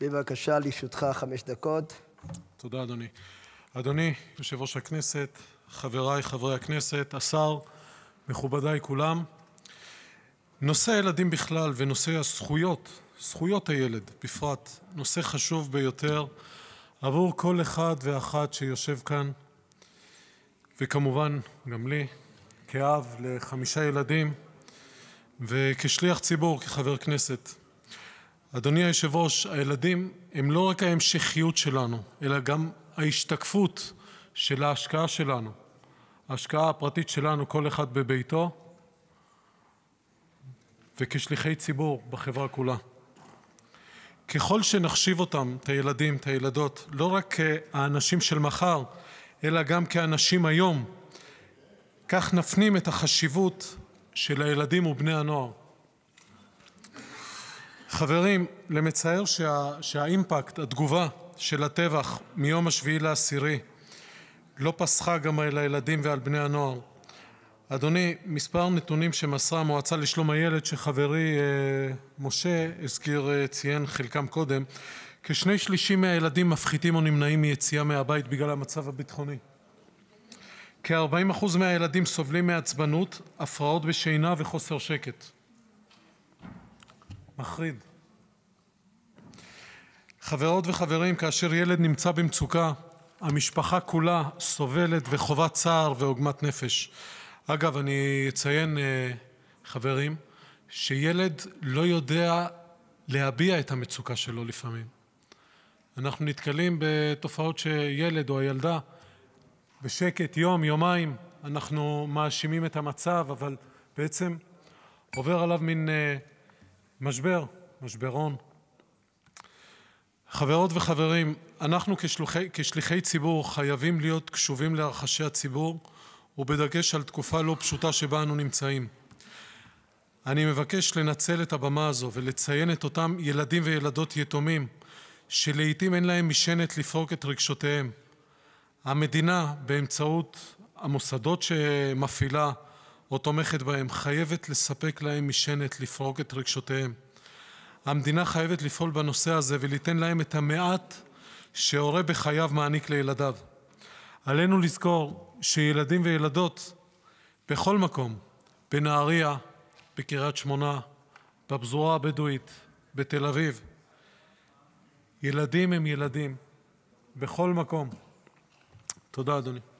בבקשה, לרשותך חמש דקות. תודה, אדוני. אדוני, יושב-ראש הכנסת, חבריי חברי הכנסת, השר, מכובדיי כולם, נושא הילדים בכלל ונושא הזכויות, זכויות הילד בפרט, נושא חשוב ביותר עבור כל אחד ואחת שיושב כאן, וכמובן גם לי, כאב לחמישה ילדים וכשליח ציבור, כחבר כנסת. אדוני היושב-ראש, הילדים הם לא רק ההמשכיות שלנו, אלא גם ההשתקפות של ההשקעה שלנו, ההשקעה הפרטית שלנו, כל אחד בביתו, וכשליחי ציבור בחברה כולה. ככל שנחשיב אותם, את הילדים, את הילדות, לא רק כאנשים של מחר, אלא גם כאנשים היום, כך נפנים את החשיבות של הילדים ובני הנוער. חברים, למצער שה, שהאימפקט, התגובה של הטבח מיום השביעי לעשירי לא פסחה גם על הילדים ועל בני הנוער. אדוני, מספר נתונים שמסרה המועצה לשלום הילד שחברי אה, משה הזכיר, אה, ציין חלקם קודם, כשני שלישים מהילדים מפחיתים או נמנעים מיציאה מהבית בגלל המצב הביטחוני. כ-40% מהילדים סובלים מעצבנות, הפרעות בשינה וחוסר שקט. מחריד. חברות וחברים, כאשר ילד נמצא במצוקה, המשפחה כולה סובלת וחובה צער ועוגמת נפש. אגב, אני אציין, אה, חברים, שילד לא יודע להביע את המצוקה שלו לפעמים. אנחנו נתקלים בתופעות שילד או הילדה בשקט, יום, יומיים, אנחנו מאשימים את המצב, אבל בעצם עובר עליו מין אה, משבר, משברון. חברות וחברים, אנחנו כשלוחי, כשליחי ציבור חייבים להיות קשובים לרחשי הציבור ובדגש על תקופה לא פשוטה שבה אנו נמצאים. אני מבקש לנצל את הבמה הזו ולציין את אותם ילדים וילדות יתומים שלעיתים אין להם משענת לפרוק את רגשותיהם. המדינה, באמצעות המוסדות שמפעילה או תומכת בהם, חייבת לספק להם משענת לפרוק את רגשותיהם. המדינה חייבת לפעול בנושא הזה וליתן להם את המעט שהורה בחייו מעניק לילדיו. עלינו לזכור שילדים וילדות בכל מקום, בנהריה, בקריית שמונה, בפזורה הבדואית, בתל אביב, ילדים הם ילדים, בכל מקום. תודה, אדוני.